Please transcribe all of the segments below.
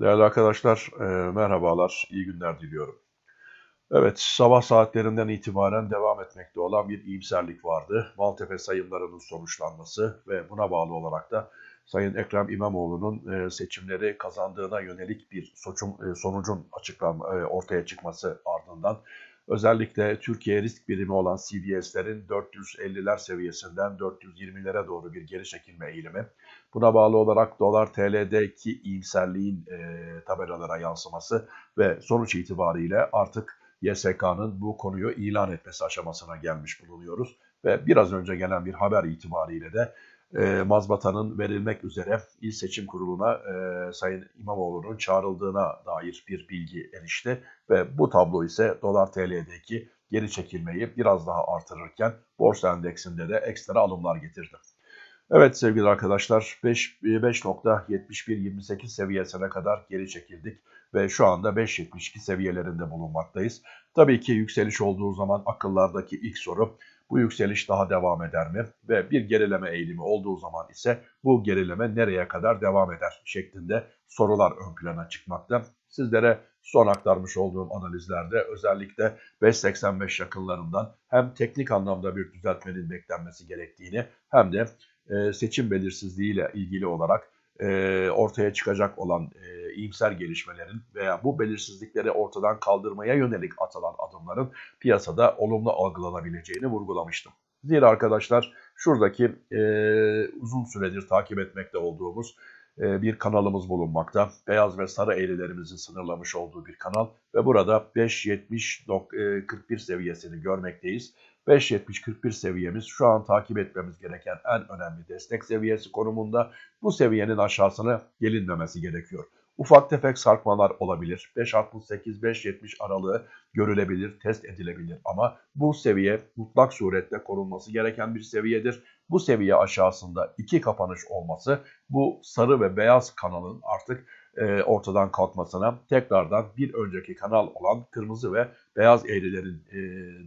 Değerli arkadaşlar, e, merhabalar, iyi günler diliyorum. Evet, sabah saatlerinden itibaren devam etmekte olan bir iyimserlik vardı. Maltepe sayımlarının sonuçlanması ve buna bağlı olarak da Sayın Ekrem İmamoğlu'nun e, seçimleri kazandığına yönelik bir soçum, e, sonucun açıklan, e, ortaya çıkması ardından Özellikle Türkiye risk birimi olan CDS'lerin 450'ler seviyesinden 420'lere doğru bir geri çekilme eğilimi. Buna bağlı olarak dolar TL'deki iyimserliğin e, tabelalara yansıması ve sonuç itibariyle artık YSK'nın bu konuyu ilan etmesi aşamasına gelmiş bulunuyoruz. Ve biraz önce gelen bir haber itibariyle de e, mazbatanın verilmek üzere il Seçim Kurulu'na e, Sayın İmamoğlu'nun çağrıldığına dair bir bilgi erişti ve bu tablo ise dolar TL'deki geri çekilmeyi biraz daha artırırken borsa endeksinde de ekstra alımlar getirdi. Evet sevgili arkadaşlar 5.71-28 e, seviyesine kadar geri çekildik ve şu anda 5.72 seviyelerinde bulunmaktayız. Tabii ki yükseliş olduğu zaman akıllardaki ilk soru bu yükseliş daha devam eder mi? Ve bir gerileme eğilimi olduğu zaman ise bu gerileme nereye kadar devam eder şeklinde sorular ön plana çıkmakta. Sizlere son aktarmış olduğum analizlerde özellikle 5.85 yakınlarından hem teknik anlamda bir düzeltmenin beklenmesi gerektiğini hem de e, seçim belirsizliğiyle ilgili olarak e, ortaya çıkacak olan e, iyimser gelişmelerin veya bu belirsizlikleri ortadan kaldırmaya yönelik atılan adımların piyasada olumlu algılanabileceğini vurgulamıştım. Zira arkadaşlar şuradaki e, uzun süredir takip etmekte olduğumuz e, bir kanalımız bulunmakta. Beyaz ve sarı eğrilerimizin sınırlamış olduğu bir kanal ve burada 5.70.41 e, seviyesini görmekteyiz. 5.70.41 41 seviyemiz şu an takip etmemiz gereken en önemli destek seviyesi konumunda. Bu seviyenin aşağısına gelinmemesi gerekiyor. Ufak tefek sarkmalar olabilir. 5.68-5.70 aralığı görülebilir, test edilebilir ama bu seviye mutlak surette korunması gereken bir seviyedir bu seviye aşağısında iki kapanış olması bu sarı ve beyaz kanalın artık e, ortadan kalkmasına tekrardan bir önceki kanal olan kırmızı ve beyaz eğrilerin e,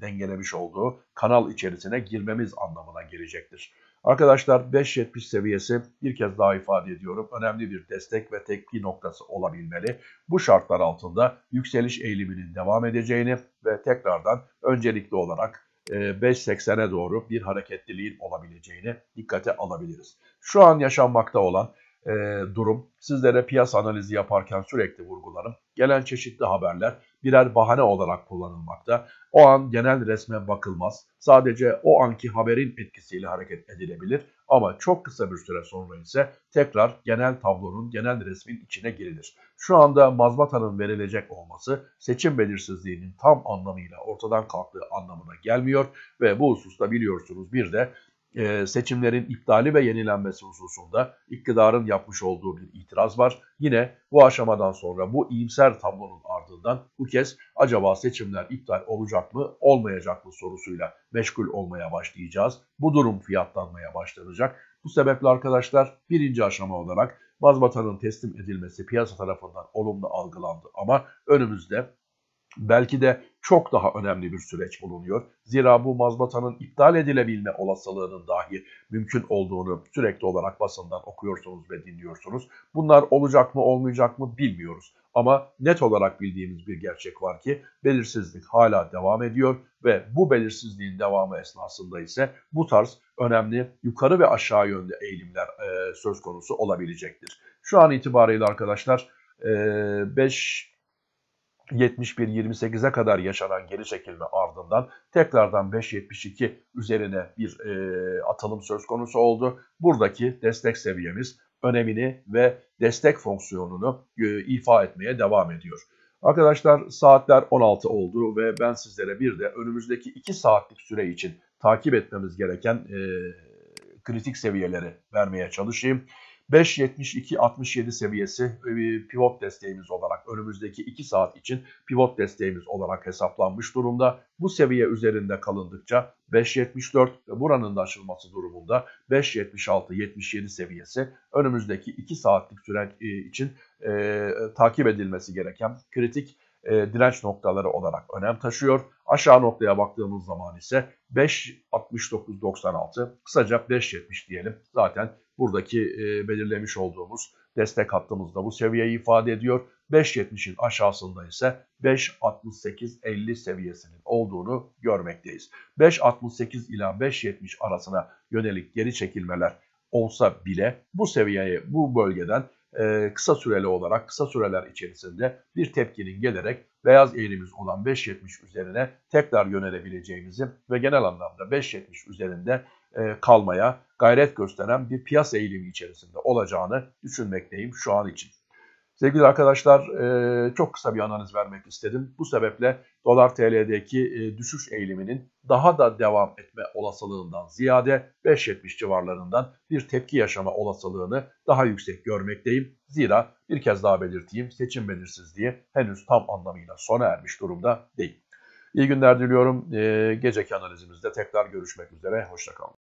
dengelemiş olduğu kanal içerisine girmemiz anlamına gelecektir. Arkadaşlar 5.70 seviyesi bir kez daha ifade ediyorum önemli bir destek ve tepki noktası olabilmeli. Bu şartlar altında yükseliş eğiliminin devam edeceğini ve tekrardan öncelikli olarak 5.80'e doğru bir hareketliliğin olabileceğini dikkate alabiliriz. Şu an yaşanmakta olan e, durum sizlere piyasa analizi yaparken sürekli vurgularım. Gelen çeşitli haberler birer bahane olarak kullanılmakta. O an genel resme bakılmaz. Sadece o anki haberin etkisiyle hareket edilebilir ama çok kısa bir süre sonra ise tekrar genel tablonun, genel resmin içine girilir. Şu anda mazbatanın verilecek olması seçim belirsizliğinin tam anlamıyla ortadan kalktığı anlamına gelmiyor ve bu hususta biliyorsunuz bir de e, seçimlerin iptali ve yenilenmesi hususunda iktidarın yapmış olduğu bir itiraz var. Yine bu aşamadan sonra bu iyimser tablonun ardından bu kez acaba seçimler iptal olacak mı olmayacak mı sorusuyla meşgul olmaya başlayacağız. Bu durum fiyatlanmaya başlanacak. Bu sebeple arkadaşlar birinci aşama olarak mazbatanın teslim edilmesi piyasa tarafından olumlu algılandı ama önümüzde belki de çok daha önemli bir süreç bulunuyor. Zira bu mazbatanın iptal edilebilme olasılığının dahi mümkün olduğunu sürekli olarak basından okuyorsunuz ve dinliyorsunuz. Bunlar olacak mı olmayacak mı bilmiyoruz. Ama net olarak bildiğimiz bir gerçek var ki belirsizlik hala devam ediyor ve bu belirsizliğin devamı esnasında ise bu tarz önemli yukarı ve aşağı yönlü eğilimler e, söz konusu olabilecektir. Şu an itibariyle arkadaşlar 5 e, 71-28'e kadar yaşanan geri çekilme ardından tekrardan 5.72 üzerine bir e, atılım söz konusu oldu. Buradaki destek seviyemiz önemini ve destek fonksiyonunu e, ifa etmeye devam ediyor. Arkadaşlar saatler 16 oldu ve ben sizlere bir de önümüzdeki 2 saatlik süre için takip etmemiz gereken e, kritik seviyeleri vermeye çalışayım. 5.72-67 seviyesi e, pivot desteğimiz olarak önümüzdeki 2 saat için pivot desteğimiz olarak hesaplanmış durumda. Bu seviye üzerinde kalındıkça 5.74 ve buranın da açılması durumunda 5.76-77 seviyesi önümüzdeki 2 saatlik süre e, için e, takip edilmesi gereken kritik e, direnç noktaları olarak önem taşıyor. Aşağı noktaya baktığımız zaman ise 5.69, 96 kısaca 5.70 diyelim. Zaten buradaki e, belirlemiş olduğumuz destek hattımızda bu seviyeyi ifade ediyor. 5.70'in aşağısında ise 5.68-50 seviyesinin olduğunu görmekteyiz. 5.68 ila 5.70 arasına yönelik geri çekilmeler olsa bile bu seviyeye bu bölgeden e, kısa süreli olarak kısa süreler içerisinde bir tepkinin gelerek beyaz eğrimiz olan 5.70 üzerine tekrar yönelebileceğimizi ve genel anlamda 5.70 üzerinde e, kalmaya gayret gösteren bir piyasa eğilimi içerisinde olacağını düşünmekteyim şu an için. Sevgili arkadaşlar e, çok kısa bir analiz vermek istedim. Bu sebeple dolar TL'deki e, düşüş eğiliminin daha da devam etme olasılığından ziyade 5.70 civarlarından bir tepki yaşama olasılığını daha yüksek görmekteyim. Zira bir kez daha belirteyim seçim belirsizliği henüz tam anlamıyla sona ermiş durumda değil. İyi günler diliyorum. Geceki analizimizde tekrar görüşmek üzere. Hoşçakalın.